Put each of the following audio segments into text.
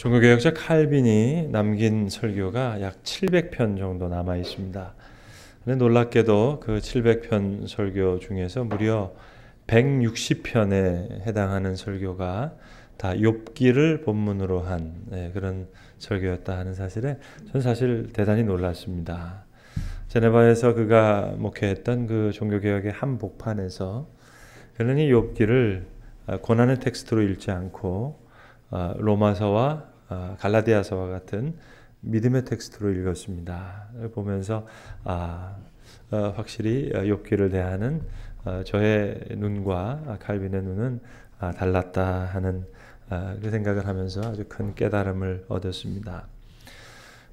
종교개혁자 칼빈이 남긴 설교가 약 700편 정도 남아 있습니다. 근데 놀랍게도 그 700편 설교 중에서 무려 160편에 해당하는 설교가 다 욥기를 본문으로 한 예, 그런 설교였다 하는 사실에 전 사실 대단히 놀랐습니다. 제네바에서 그가 목회했던 그 종교개혁의 한 복판에서 그는 이 욥기를 아, 고난의 텍스트로 읽지 않고 아, 로마서와 어, 갈라디아서와 같은 믿음의 텍스트로 읽었습니다. 보면서 아, 어, 확실히 욥기를 대하는 어, 저의 눈과 칼빈의 눈은 아, 달랐다 하는 그 생각을 하면서 아주 큰 깨달음을 얻었습니다.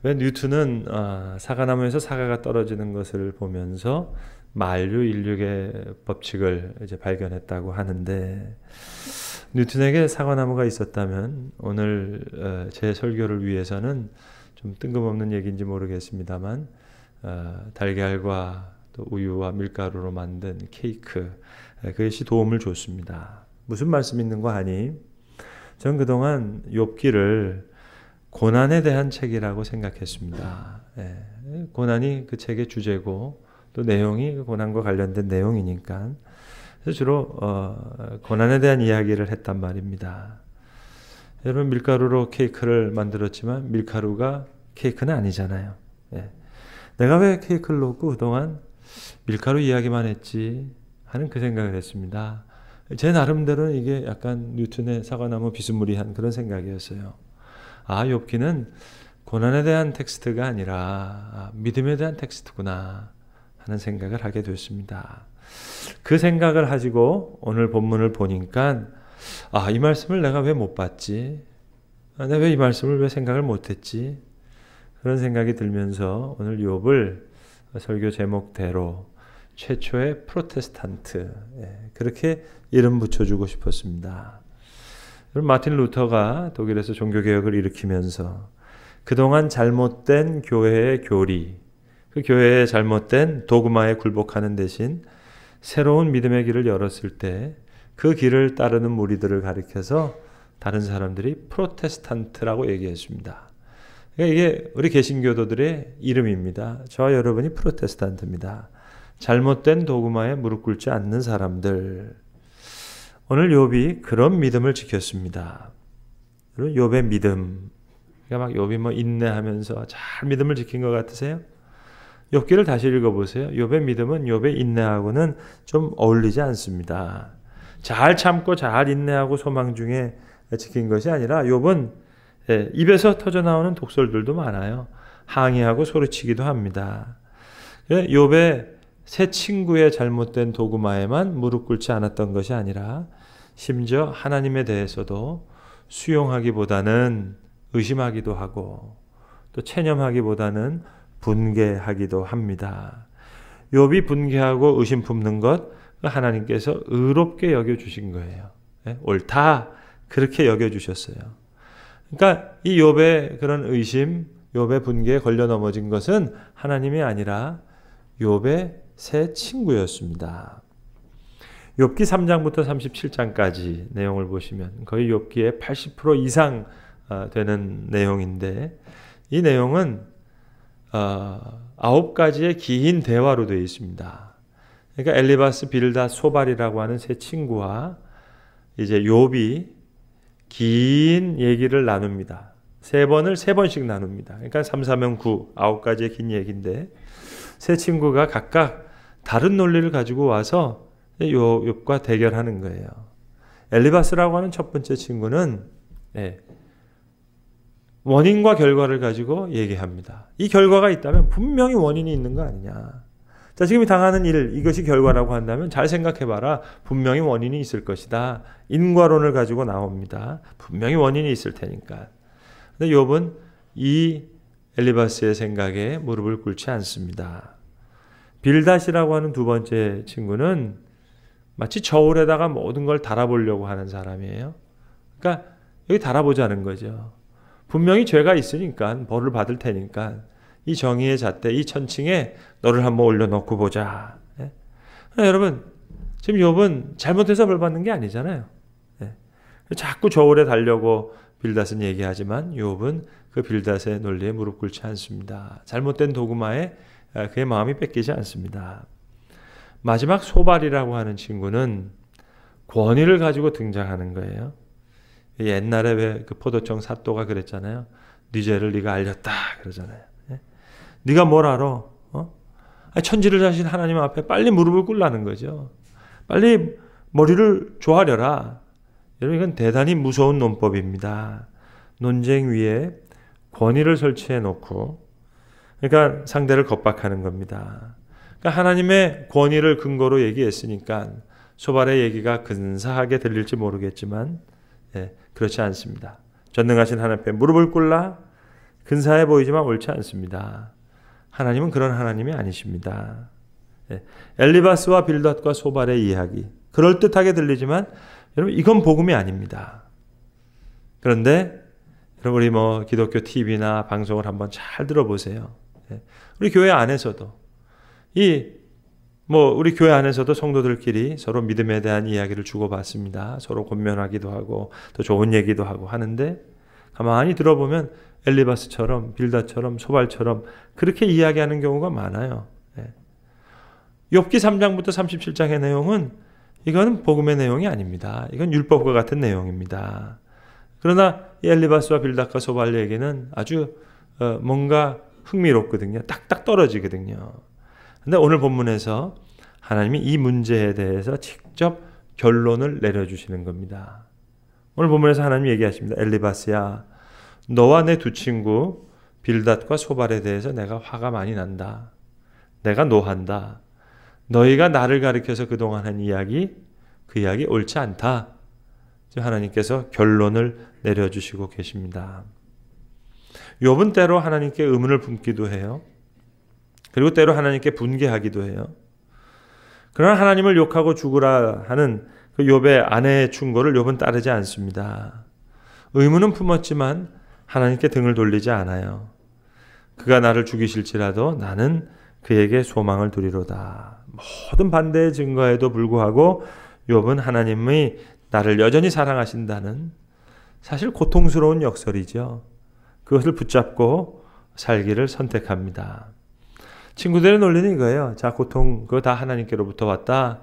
왜 뉴턴은 아, 사과나무에서 사과가 떨어지는 것을 보면서 만류 인류의 법칙을 이제 발견했다고 하는데 뉴턴에게 사과나무가 있었다면 오늘 어, 제 설교를 위해서는 좀 뜬금없는 얘기인지 모르겠습니다만 어, 달걀과 또 우유와 밀가루로 만든 케이크 그것이 도움을 줬습니다. 무슨 말씀 있는 거 아니? 전 그동안 욥기를 고난에 대한 책이라고 생각했습니다. 예, 고난이 그 책의 주제고 또 내용이 그 고난과 관련된 내용이니까 그래서 주로 어, 고난에 대한 이야기를 했단 말입니다. 여러분 밀가루로 케이크를 만들었지만 밀가루가 케이크는 아니잖아요. 예. 내가 왜 케이크를 놓고 그동안 밀가루 이야기만 했지 하는 그 생각을 했습니다. 제 나름대로는 이게 약간 뉴턴의 사과나무 비스무리한 그런 생각이었어요. 아, 욥기는 고난에 대한 텍스트가 아니라 아, 믿음에 대한 텍스트구나 하는 생각을 하게 됐습니다. 그 생각을 가지고 오늘 본문을 보니까 아, 이 말씀을 내가 왜 못 봤지? 아, 내가 왜 이 말씀을 왜 생각을 못 했지? 그런 생각이 들면서 오늘 욥을 설교 제목대로 최초의 프로테스탄트 예, 그렇게 이름 붙여주고 싶었습니다. 마틴 루터가 독일에서 종교 개혁을 일으키면서 그동안 잘못된 교회의 교리, 그 교회의 잘못된 도그마에 굴복하는 대신 새로운 믿음의 길을 열었을 때 그 길을 따르는 무리들을 가리켜서 다른 사람들이 프로테스탄트라고 얘기했습니다. 그러니까 이게 우리 개신교도들의 이름입니다. 저와 여러분이 프로테스탄트입니다. 잘못된 도구마에 무릎 꿇지 않는 사람들. 오늘 욥이 그런 믿음을 지켰습니다. 욥의 믿음. 그러니까 막 욥이 뭐 인내하면서 잘 믿음을 지킨 것 같으세요? 욥기를 다시 읽어보세요. 욥의 믿음은 욥의 인내하고는 좀 어울리지 않습니다. 잘 참고 잘 인내하고 소망 중에 지킨 것이 아니라 욥은 예, 입에서 터져 나오는 독설들도 많아요. 항의하고 소리치기도 합니다. 욥의 새 친구의 잘못된 도구마에만 무릎 꿇지 않았던 것이 아니라 심지어 하나님에 대해서도 수용하기보다는 의심하기도 하고 또 체념하기보다는 분개하기도 합니다. 욥이 분개하고 의심 품는 것 하나님께서 의롭게 여겨 주신 거예요. 네? 옳다 그렇게 여겨 주셨어요. 그러니까 이 욥의 그런 의심, 욥의 분개에 걸려 넘어진 것은 하나님이 아니라 욥의 새 친구였습니다. 욥기 3장부터 37장까지 내용을 보시면 거의 욥기의 80% 이상 아, 되는 내용인데 이 내용은 어, 아홉 가지의 긴 대화로 되어 있습니다. 그러니까 엘리바스, 빌다, 소발이라고 하는 세 친구와 이제 요비 긴 얘기를 나눕니다. 세 번을 세 번씩 나눕니다. 그러니까 3, 4면 9, 아홉 가지의 긴 얘기인데 세 친구가 각각 다른 논리를 가지고 와서 요 욥과 대결하는 거예요. 엘리바스라고 하는 첫 번째 친구는 예, 원인과 결과를 가지고 얘기합니다. 이 결과가 있다면 분명히 원인이 있는 거 아니냐. 자, 지금 당하는 일, 이것이 결과라고 한다면 잘 생각해봐라. 분명히 원인이 있을 것이다. 인과론을 가지고 나옵니다. 분명히 원인이 있을 테니까. 근데 욥은 이 엘리바스의 생각에 무릎을 꿇지 않습니다. 빌다시라고 하는 두 번째 친구는 마치 저울에다가 모든 걸 달아보려고 하는 사람이에요. 그러니까 여기 달아보자는 거죠. 분명히 죄가 있으니까 벌을 받을 테니까 이 정의의 잣대 이 천칭에 너를 한번 올려놓고 보자. 예? 아, 여러분 지금 욥은 잘못해서 벌 받는 게 아니잖아요. 예. 자꾸 저울에 달려고 빌닷은 얘기하지만 욥은 그 빌닷의 논리에 무릎 꿇지 않습니다. 잘못된 도구마에 아, 그의 마음이 뺏기지 않습니다. 마지막 소발이라고 하는 친구는 권위를 가지고 등장하는 거예요. 옛날에 왜그 포도청 사또가 그랬잖아요. 네 죄를 네가 알렸다 그러잖아요. 예? 네가 뭘 알아? 어? 천지를 자신 하나님 앞에 빨리 무릎을 꿇라는 거죠. 빨리 머리를 조아려라. 여러분 이건 대단히 무서운 논법입니다. 논쟁 위에 권위를 설치해 놓고 그러니까 상대를 겁박하는 겁니다. 그러니까 하나님의 권위를 근거로 얘기했으니까 소발의 얘기가 근사하게 들릴지 모르겠지만 예, 그렇지 않습니다. 전능하신 하나님 앞에 무릎을 꿇라 근사해 보이지만 옳지 않습니다. 하나님은 그런 하나님이 아니십니다. 예. 엘리바스와 빌닷과 소발의 이야기 그럴듯하게 들리지만 여러분 이건 복음이 아닙니다. 그런데 여러분 우리 뭐 기독교 TV나 방송을 한번 잘 들어보세요. 예. 우리 교회 안에서도 이뭐 우리 교회 안에서도 성도들끼리 서로 믿음에 대한 이야기를 주고받습니다. 서로 권면하기도 하고 또 좋은 얘기도 하고 하는데 가만히 들어보면 엘리바스처럼 빌다처럼 소발처럼 그렇게 이야기하는 경우가 많아요. 예. 욥기 3장부터 37장의 내용은 이거는 복음의 내용이 아닙니다. 이건 율법과 같은 내용입니다. 그러나 엘리바스와 빌다과 소발 얘기는 아주 어, 뭔가 흥미롭거든요. 딱딱 떨어지거든요. 근데 오늘 본문에서 하나님이 이 문제에 대해서 직접 결론을 내려주시는 겁니다. 오늘 본문에서 하나님이 얘기하십니다. 엘리바스야, 너와 내 두 친구 빌닷과 소발에 대해서 내가 화가 많이 난다. 내가 노한다. 너희가 나를 가리켜서 그동안 한 이야기, 그 이야기 옳지 않다. 하나님께서 결론을 내려주시고 계십니다. 요번 때로 하나님께 의문을 품기도 해요. 그리고 때로 하나님께 분개하기도 해요. 그러나 하나님을 욕하고 죽으라 하는 그 욥의 아내의 충고를 욥은 따르지 않습니다. 의문은 품었지만 하나님께 등을 돌리지 않아요. 그가 나를 죽이실지라도 나는 그에게 소망을 두리로다. 모든 반대의 증거에도 불구하고 욥은 하나님의 나를 여전히 사랑하신다는 사실 고통스러운 역설이죠. 그것을 붙잡고 살기를 선택합니다. 친구들의 논리는 이거예요. 자, 고통, 그거 다 하나님께로부터 왔다.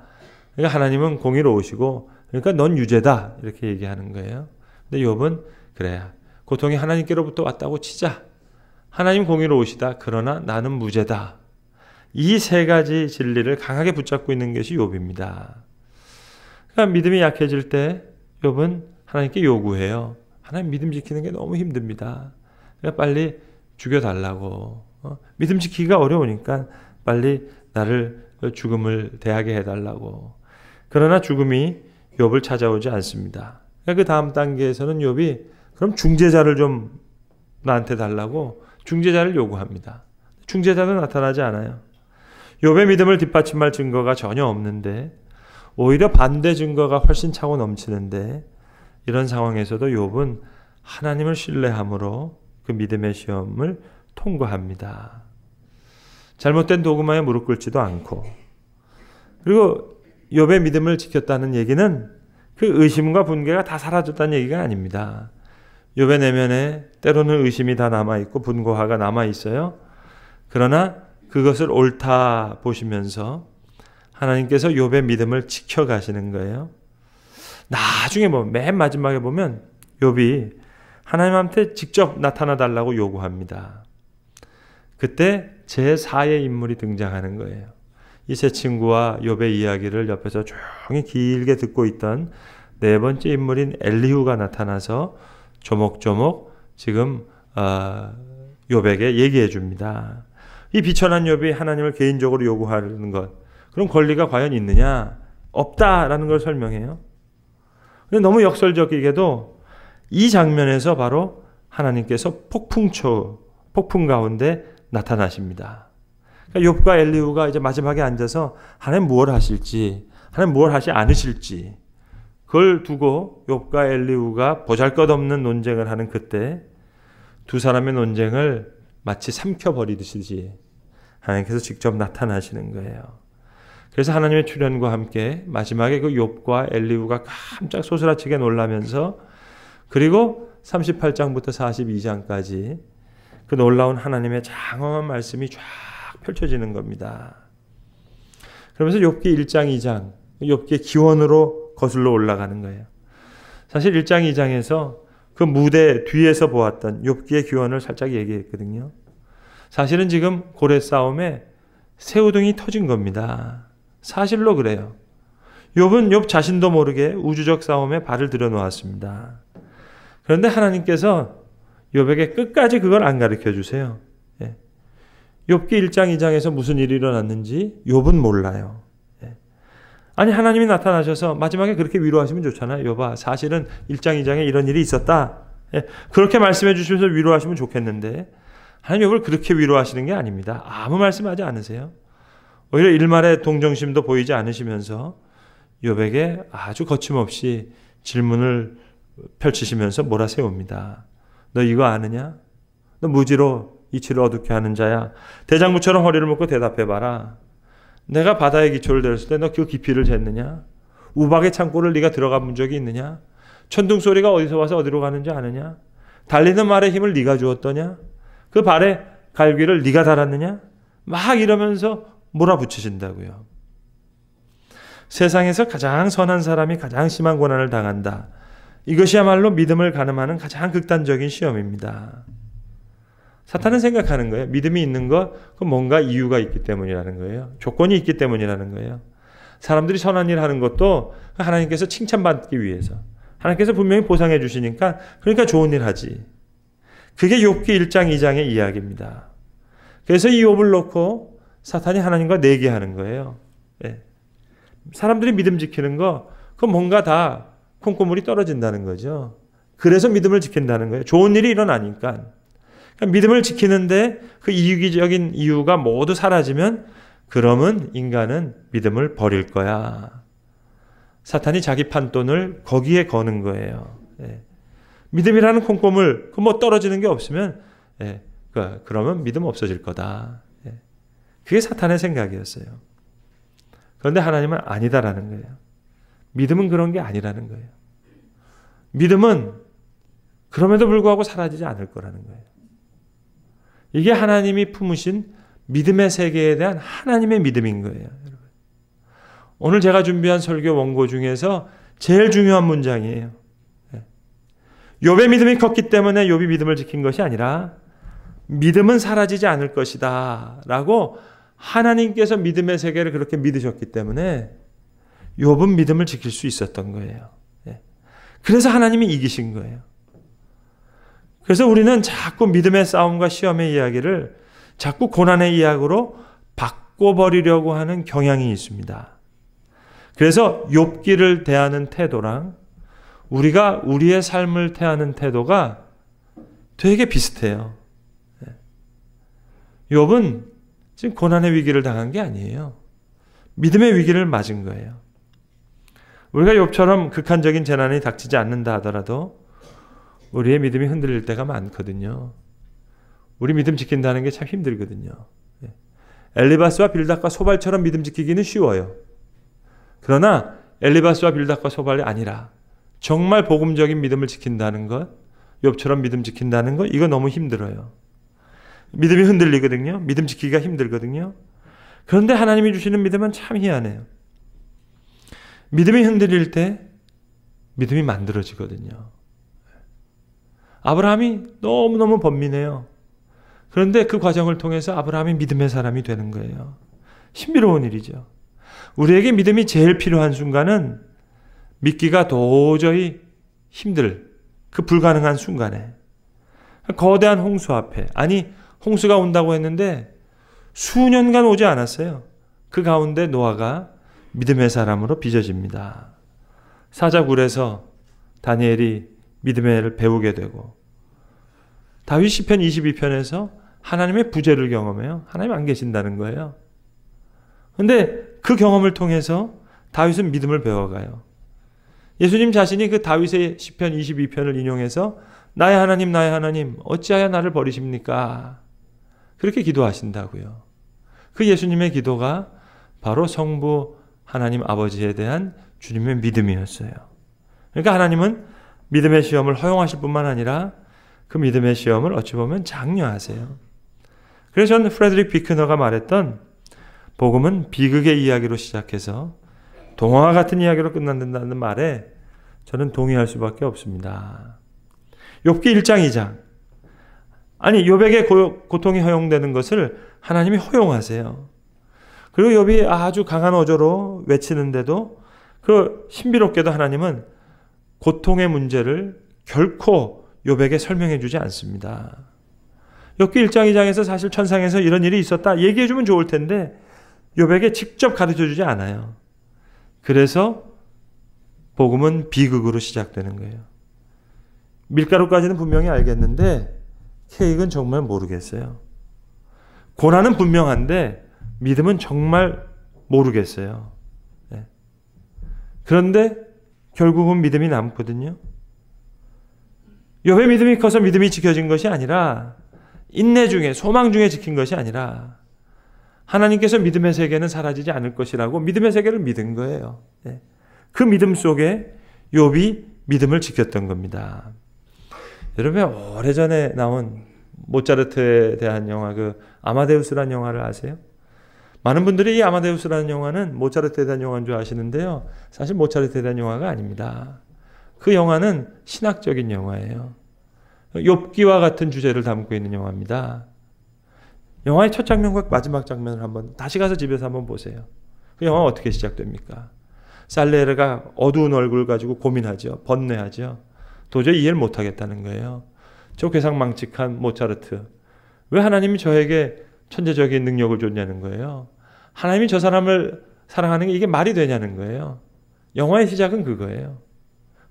그러니까 하나님은 공의로우시고, 그러니까 넌 유죄다. 이렇게 얘기하는 거예요. 근데 욥은, 그래. 고통이 하나님께로부터 왔다고 치자. 하나님 공의로우시다. 그러나 나는 무죄다. 이 세 가지 진리를 강하게 붙잡고 있는 것이 욥입니다. 그러니까 믿음이 약해질 때 욥은 하나님께 요구해요. 하나님 믿음 지키는 게 너무 힘듭니다. 그러니까 빨리 죽여달라고. 어? 믿음 지키기가 어려우니까 빨리 나를 죽음을 대하게 해달라고. 그러나 죽음이 욥을 찾아오지 않습니다. 그 다음 단계에서는 욥이 그럼 중재자를 좀 나한테 달라고 중재자를 요구합니다. 중재자는 나타나지 않아요. 욥의 믿음을 뒷받침할 증거가 전혀 없는데 오히려 반대 증거가 훨씬 차고 넘치는데 이런 상황에서도 욥은 하나님을 신뢰함으로 그 믿음의 시험을 통과합니다. 잘못된 도그마에 무릎 꿇지도 않고 그리고 욥의 믿음을 지켰다는 얘기는 그 의심과 분개가 다 사라졌다는 얘기가 아닙니다. 욥의 내면에 때로는 의심이 다 남아 있고 분고화가 남아 있어요. 그러나 그것을 옳다 보시면서 하나님께서 욥의 믿음을 지켜 가시는 거예요. 나중에 뭐 맨 마지막에 보면 욥이 하나님한테 직접 나타나 달라고 요구합니다. 그때 제4의 인물이 등장하는 거예요. 이 세 친구와 욥의 이야기를 옆에서 조용히 길게 듣고 있던 네 번째 인물인 엘리후가 나타나서 조목조목 지금 어, 욥에게 얘기해 줍니다. 이 비천한 욥이 하나님을 개인적으로 요구하는 것, 그런 권리가 과연 있느냐? 없다라는 걸 설명해요. 근데 너무 역설적이게도 이 장면에서 바로 하나님께서 폭풍초, 폭풍 가운데 나타나십니다. 그러니까 욥과 엘리우가 이제 마지막에 앉아서 하나님 무엇 하실지, 하나님 무엇 하지 않으실지 그걸 두고 욥과 엘리후가 보잘것없는 논쟁을 하는 그때 두 사람의 논쟁을 마치 삼켜버리듯이 하나님께서 직접 나타나시는 거예요. 그래서 하나님의 출현과 함께 마지막에 그 욥과 엘리후가 깜짝 소스라치게 놀라면서 그리고 38장부터 42장까지 그 놀라운 하나님의 장엄한 말씀이 쫙 펼쳐지는 겁니다. 그러면서 욥기 1장 2장 욥기의 기원으로 거슬러 올라가는 거예요. 사실 1장 2장에서 그 무대 뒤에서 보았던 욥기의 기원을 살짝 얘기했거든요. 사실은 지금 고래 싸움에 새우등이 터진 겁니다. 사실로 그래요. 욥은 욥 자신도 모르게 우주적 싸움에 발을 들여 놓았습니다. 그런데 하나님께서 욥에게 끝까지 그걸 안 가르쳐 주세요. 예. 욥기 1장 2장에서 무슨 일이 일어났는지 욥은 몰라요. 예. 아니 하나님이 나타나셔서 마지막에 그렇게 위로하시면 좋잖아요. 여봐 사실은 1장 2장에 이런 일이 있었다. 예. 그렇게 말씀해 주시면서 위로하시면 좋겠는데 하나님 욥을 그렇게 위로하시는 게 아닙니다. 아무 말씀하지 않으세요. 오히려 일말의 동정심도 보이지 않으시면서 욥에게 아주 거침없이 질문을 펼치시면서 몰아세웁니다. 너 이거 아느냐? 너 무지로 이치를 어둡게 하는 자야. 대장부처럼 허리를 묶고 대답해봐라. 내가 바다의 기초를 들었을 때 너 그 깊이를 쟀느냐? 우박의 창고를 네가 들어가 본 적이 있느냐? 천둥 소리가 어디서 와서 어디로 가는지 아느냐? 달리는 말의 힘을 네가 주었더냐? 그 발에 갈귀를 네가 달았느냐? 막 이러면서 몰아붙이신다고요. 세상에서 가장 선한 사람이 가장 심한 고난을 당한다. 이것이야말로 믿음을 가늠하는 가장 극단적인 시험입니다. 사탄은 생각하는 거예요. 믿음이 있는 것, 그 뭔가 이유가 있기 때문이라는 거예요. 조건이 있기 때문이라는 거예요. 사람들이 선한 일 하는 것도 그 하나님께서 칭찬받기 위해서. 하나님께서 분명히 보상해 주시니까, 그러니까 좋은 일 하지. 그게 욥기 1장 2장의 이야기입니다. 그래서 이 욥을 놓고 사탄이 하나님과 내기하는 거예요. 예. 사람들이 믿음 지키는 거, 그 뭔가 다 콩고물이 떨어진다는 거죠. 그래서 믿음을 지킨다는 거예요. 좋은 일이 일어나니까. 그러니까 믿음을 지키는데 그 이기적인 이유가 모두 사라지면 그러면 인간은 믿음을 버릴 거야. 사탄이 자기 판돈을 거기에 거는 거예요. 예. 믿음이라는 콩고물, 그뭐 떨어지는 게 없으면, 예. 그 그러면 믿음 없어질 거다. 예. 그게 사탄의 생각이었어요. 그런데 하나님은 아니다라는 거예요. 믿음은 그런 게 아니라는 거예요. 믿음은 그럼에도 불구하고 사라지지 않을 거라는 거예요. 이게 하나님이 품으신 믿음의 세계에 대한 하나님의 믿음인 거예요. 여러분. 오늘 제가 준비한 설교 원고 중에서 제일 중요한 문장이에요. 예. 욥의 믿음이 컸기 때문에 욥이 믿음을 지킨 것이 아니라 믿음은 사라지지 않을 것이다라고 하나님께서 믿음의 세계를 그렇게 믿으셨기 때문에 욥은 믿음을 지킬 수 있었던 거예요. 예. 그래서 하나님이 이기신 거예요. 그래서 우리는 자꾸 믿음의 싸움과 시험의 이야기를 자꾸 고난의 이야기로 바꿔버리려고 하는 경향이 있습니다. 그래서 욥기를 대하는 태도랑 우리가 우리의 삶을 대하는 태도가 되게 비슷해요. 예. 욥은 지금 고난의 위기를 당한 게 아니에요. 믿음의 위기를 맞은 거예요. 우리가 욥처럼 극한적인 재난이 닥치지 않는다 하더라도 우리의 믿음이 흔들릴 때가 많거든요. 우리 믿음 지킨다는 게 참 힘들거든요. 예. 엘리바스와 빌닥과 소발처럼 믿음 지키기는 쉬워요. 그러나 엘리바스와 빌닥과 소발이 아니라 정말 복음적인 믿음을 지킨다는 것, 욥처럼 믿음 지킨다는 것, 이거 너무 힘들어요. 믿음이 흔들리거든요. 믿음 지키기가 힘들거든요. 그런데 하나님이 주시는 믿음은 참 희한해요. 믿음이 흔들릴 때 믿음이 만들어지거든요. 아브라함이 너무너무 번민해요. 그런데 그 과정을 통해서 아브라함이 믿음의 사람이 되는 거예요. 신비로운 일이죠. 우리에게 믿음이 제일 필요한 순간은 믿기가 도저히 힘들 그 불가능한 순간에 거대한 홍수 앞에 아니 홍수가 온다고 했는데 수년간 오지 않았어요. 그 가운데 노아가 믿음의 사람으로 빚어집니다. 사자굴에서 다니엘이 믿음을 배우게 되고 다윗 시편 22편에서 하나님의 부재를 경험해요. 하나님 안 계신다는 거예요. 근데 그 경험을 통해서 다윗은 믿음을 배워가요. 예수님 자신이 그 다윗의 시편 22편을 인용해서 나의 하나님 나의 하나님 어찌하여 나를 버리십니까? 그렇게 기도하신다고요. 그 예수님의 기도가 바로 성부 하나님 아버지에 대한 주님의 믿음이었어요. 그러니까 하나님은 믿음의 시험을 허용하실 뿐만 아니라 그 믿음의 시험을 어찌 보면 장려하세요. 그래서 저는 프레드릭 비크너가 말했던 복음은 비극의 이야기로 시작해서 동화 같은 이야기로 끝난다는 말에 저는 동의할 수밖에 없습니다. 욥기 1장 2장 아니 욥에게 고통이 허용되는 것을 하나님이 허용하세요. 그리고 욥이 아주 강한 어조로 외치는데도 그 신비롭게도 하나님은 고통의 문제를 결코 욥에게 설명해 주지 않습니다. 욥기 1장 2장에서 사실 천상에서 이런 일이 있었다 얘기해 주면 좋을 텐데 욥에게 직접 가르쳐 주지 않아요. 그래서 복음은 비극으로 시작되는 거예요. 밀가루까지는 분명히 알겠는데 케이크는 정말 모르겠어요. 고난은 분명한데 믿음은 정말 모르겠어요. 네. 그런데 결국은 믿음이 남거든요. 여호의 믿음이 커서 믿음이 지켜진 것이 아니라 인내 중에 소망 중에 지킨 것이 아니라 하나님께서 믿음의 세계는 사라지지 않을 것이라고 믿음의 세계를 믿은 거예요. 네. 그 믿음 속에 요비 믿음을 지켰던 겁니다. 여러분 오래전에 나온 모차르트에 대한 영화 그 아마데우스란 영화를 아세요? 많은 분들이 이 아마데우스라는 영화는 모차르트에 대한 영화인 줄 아시는데요. 사실 모차르트에 대한 영화가 아닙니다. 그 영화는 신학적인 영화예요. 욥기와 같은 주제를 담고 있는 영화입니다. 영화의 첫 장면과 마지막 장면을 한번 다시 가서 집에서 한번 보세요. 그 영화 어떻게 시작됩니까? 살레르가 어두운 얼굴 가지고 고민하죠. 번뇌하죠. 도저히 이해를 못 하겠다는 거예요. 저 괴상망측한 모차르트. 왜 하나님이 저에게 천재적인 능력을 줬냐는 거예요. 하나님이 저 사람을 사랑하는 게 이게 말이 되냐는 거예요. 영화의 시작은 그거예요.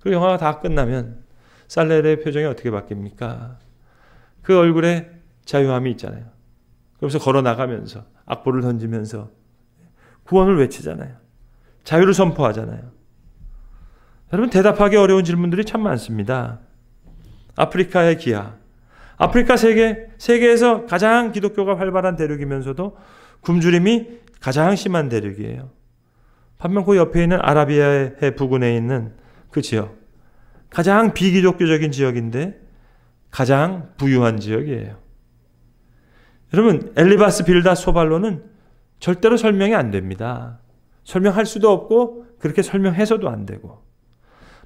그리고 영화가 다 끝나면 살레르의 표정이 어떻게 바뀝니까? 그 얼굴에 자유함이 있잖아요. 그러면서 걸어 나가면서 악보를 던지면서 구원을 외치잖아요. 자유를 선포하잖아요. 여러분 대답하기 어려운 질문들이 참 많습니다. 아프리카의 기아. 아프리카 세계 세계에서 가장 기독교가 활발한 대륙이면서도 굶주림이 가장 심한 대륙이에요. 반면 그 옆에 있는 아라비아의 해 부근에 있는 그 지역. 가장 비기독교적인 지역인데 가장 부유한 지역이에요. 여러분, 엘리바스 빌다 소발로는 절대로 설명이 안 됩니다. 설명할 수도 없고 그렇게 설명해서도 안 되고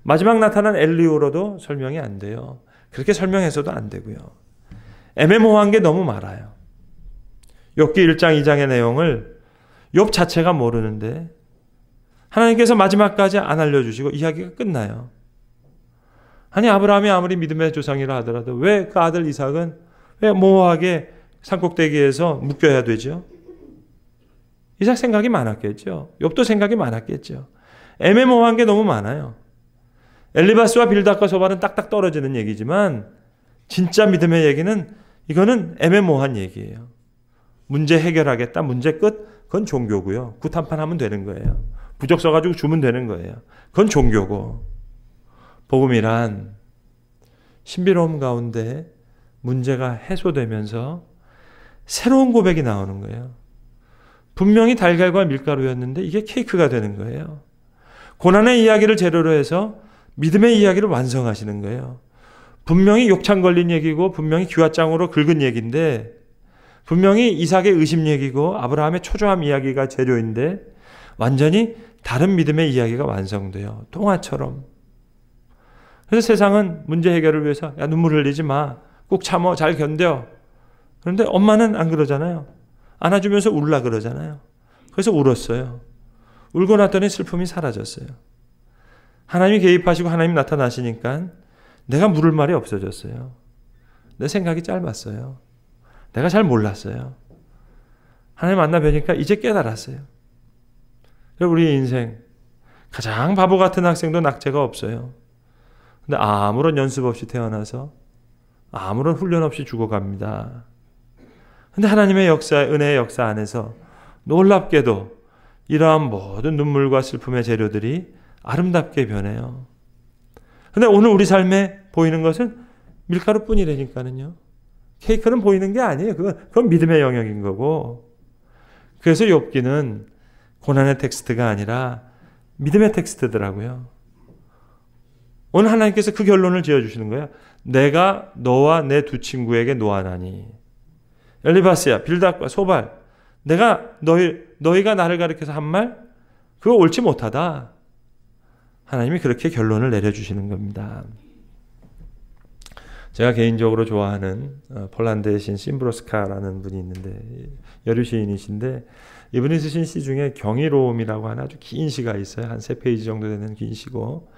마지막 나타난 엘리오로도 설명이 안 돼요. 그렇게 설명해서도 안 되고요. 애매모호한 게 너무 많아요. 욥기 1장 2장의 내용을 욥 자체가 모르는데 하나님께서 마지막까지 안 알려주시고 이야기가 끝나요. 아니 아브라함이 아무리 믿음의 조상이라 하더라도 왜 그 아들 이삭은 왜 모호하게 산꼭대기에서 묶여야 되죠? 이삭 생각이 많았겠죠. 욥도 생각이 많았겠죠. 애매모호한 게 너무 많아요. 엘리바스와 빌닷과 소바는 딱딱 떨어지는 얘기지만 진짜 믿음의 얘기는 이거는 애매모호한 얘기예요. 문제 해결하겠다, 문제 끝, 그건 종교고요. 구탄판 하면 되는 거예요. 부적 써가지고 주면 되는 거예요. 그건 종교고. 복음이란 신비로움 가운데 문제가 해소되면서 새로운 고백이 나오는 거예요. 분명히 달걀과 밀가루였는데 이게 케이크가 되는 거예요. 고난의 이야기를 재료로 해서 믿음의 이야기를 완성하시는 거예요. 분명히 욕창 걸린 얘기고 분명히 귀화장으로 긁은 얘기인데 분명히 이삭의 의심 얘기고 아브라함의 초조함 이야기가 재료인데 완전히 다른 믿음의 이야기가 완성돼요. 동화처럼. 그래서 세상은 문제 해결을 위해서 야 눈물 흘리지 마. 꾹 참어. 잘 견뎌. 그런데 엄마는 안 그러잖아요. 안아주면서 울라 그러잖아요. 그래서 울었어요. 울고 났더니 슬픔이 사라졌어요. 하나님이 개입하시고 하나님 나타나시니까 내가 물을 말이 없어졌어요. 내 생각이 짧았어요. 내가 잘 몰랐어요. 하나님 만나 뵈니까 이제 깨달았어요. 우리 인생 가장 바보 같은 학생도 낙제가 없어요. 근데 아무런 연습 없이 태어나서 아무런 훈련 없이 죽어갑니다. 근데 하나님의 역사, 은혜의 역사 안에서 놀랍게도 이러한 모든 눈물과 슬픔의 재료들이 아름답게 변해요. 근데 오늘 우리 삶에 보이는 것은 밀가루뿐이라니까는요. 케이크는 보이는 게 아니에요. 그건, 그건 믿음의 영역인 거고. 그래서 욥기는 고난의 텍스트가 아니라 믿음의 텍스트더라고요. 오늘 하나님께서 그 결론을 지어 주시는 거예요. 내가 너와 내 두 친구에게 노하나니 엘리바스야 빌닥과 소발 내가 너희 너희가 나를 가리켜서 한 말 그거 옳지 못하다. 하나님이 그렇게 결론을 내려 주시는 겁니다. 제가 개인적으로 좋아하는 어, 폴란드의 신 심브로스카라는 분이 있는데 여류 시인이신데 이분이 쓰신 시 중에 경이로움이라고 하는 아주 긴 시가 있어요. 한 세 페이지 정도 되는 긴 시고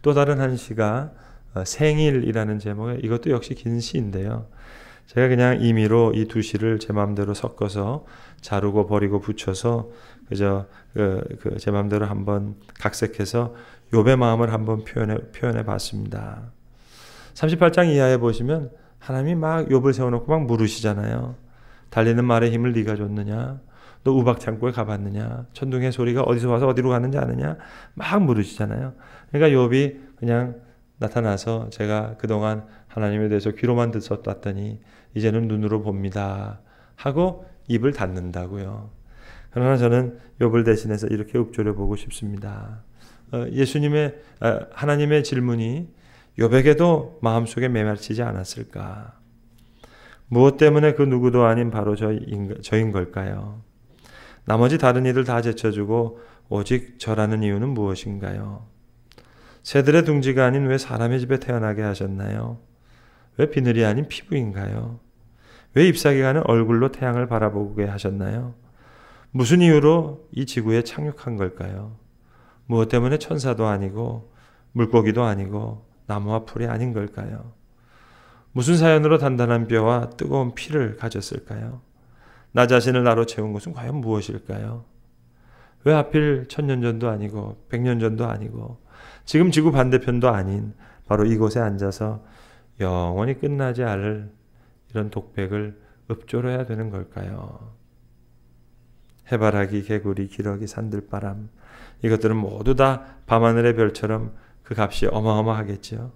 또 다른 한 시가 어, 생일이라는 제목의 이것도 역시 긴 시인데요. 제가 그냥 임의로 이 두 시를 제 마음대로 섞어서 자르고 버리고 붙여서 그저 그, 그제 마음대로 한번 각색해서 요배 마음을 한번 표현해 표현해 봤습니다. 38장 이하에 보시면 하나님이 막 욥을 세워놓고 막 물으시잖아요. 달리는 말의 힘을 네가 줬느냐? 너 우박창고에 가봤느냐? 천둥의 소리가 어디서 와서 어디로 가는지 아느냐? 막 물으시잖아요. 그러니까 욥이 그냥 나타나서 제가 그동안 하나님에 대해서 귀로만 듣었더니 이제는 눈으로 봅니다. 하고 입을 닫는다고요. 그러나 저는 욥을 대신해서 이렇게 읊조려 보고 싶습니다. 어, 예수님의 아, 하나님의 질문이 요백에도 마음속에 메말치지 않았을까? 무엇 때문에 그 누구도 아닌 바로 저인, 저인 걸까요? 나머지 다른 이들 다 제쳐주고 오직 저라는 이유는 무엇인가요? 새들의 둥지가 아닌 왜 사람의 집에 태어나게 하셨나요? 왜 비늘이 아닌 피부인가요? 왜 잎사귀가는 얼굴로 태양을 바라보게 하셨나요? 무슨 이유로 이 지구에 착륙한 걸까요? 무엇 때문에 천사도 아니고 물고기도 아니고 나무와 풀이 아닌 걸까요? 무슨 사연으로 단단한 뼈와 뜨거운 피를 가졌을까요? 나 자신을 나로 채운 것은 과연 무엇일까요? 왜 하필 천년 전도 아니고 백년 전도 아니고 지금 지구 반대편도 아닌 바로 이곳에 앉아서 영원히 끝나지 않을 이런 독백을 읊조려야 되는 걸까요? 해바라기, 개구리, 기러기, 산들바람 이것들은 모두 다 밤하늘의 별처럼 그 값이 어마어마하겠죠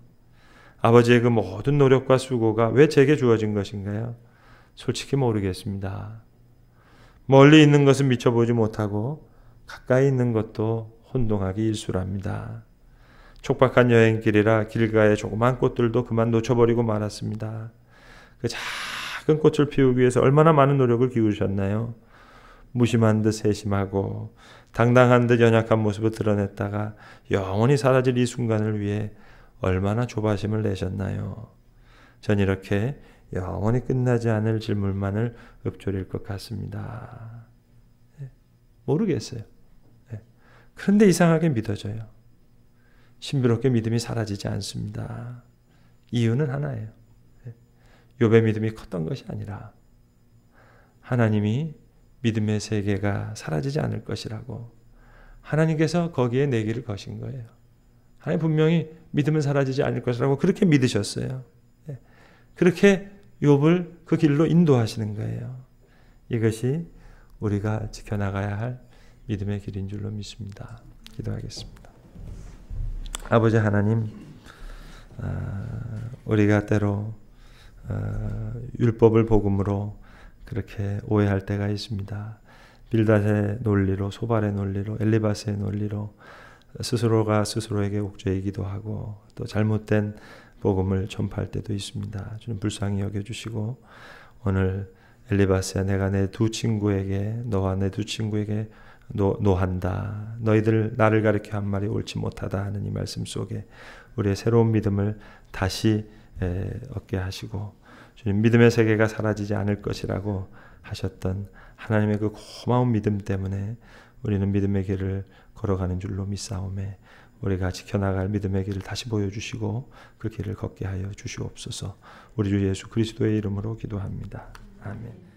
아버지의 그 모든 노력과 수고가 왜 제게 주어진 것인가요? 솔직히 모르겠습니다. 멀리 있는 것은 미쳐보지 못하고 가까이 있는 것도 혼동하기 일수랍니다. 촉박한 여행길이라 길가의 조그만 꽃들도 그만 놓쳐버리고 말았습니다. 그 작은 꽃을 피우기 위해서 얼마나 많은 노력을 기울이셨나요? 무심한 듯 세심하고 당당한 듯 연약한 모습을 드러냈다가 영원히 사라질 이 순간을 위해 얼마나 조바심을 내셨나요? 전 이렇게 영원히 끝나지 않을 질문만을 읊조릴 것 같습니다. 예, 모르겠어요. 예, 그런데 이상하게 믿어져요. 신비롭게 믿음이 사라지지 않습니다. 이유는 하나예요. 예, 요배 믿음이 컸던 것이 아니라 하나님이 믿음의 세계가 사라지지 않을 것이라고 하나님께서 거기에 내기를 거신 거예요. 하나님 분명히 믿음은 사라지지 않을 것이라고 그렇게 믿으셨어요. 예. 그렇게 욥을 그 길로 인도하시는 거예요. 이것이 우리가 지켜나가야 할 믿음의 길인 줄로 믿습니다. 기도하겠습니다. 아버지 하나님, 아, 우리가 때로 아, 율법을 복음으로 그렇게 오해할 때가 있습니다. 빌닷의 논리로 소발의 논리로 엘리바스의 논리로 스스로가 스스로에게 옥죄이기도 하고 또 잘못된 복음을 전파할 때도 있습니다. 주님 불쌍히 여겨주시고 오늘 엘리바스야 내가 내 두 친구에게 너와 내 두 친구에게 노, 노한다. 너희들 나를 가리켜 한 말이 옳지 못하다 하는 이 말씀 속에 우리의 새로운 믿음을 다시 얻게 하시고 주님 믿음의 세계가 사라지지 않을 것이라고 하셨던 하나님의 그 고마운 믿음 때문에 우리는 믿음의 길을 걸어가는 줄로 믿사오매 우리가 지켜나갈 믿음의 길을 다시 보여주시고 그 길을 걷게 하여 주시옵소서 우리 주 예수 그리스도의 이름으로 기도합니다. 아멘.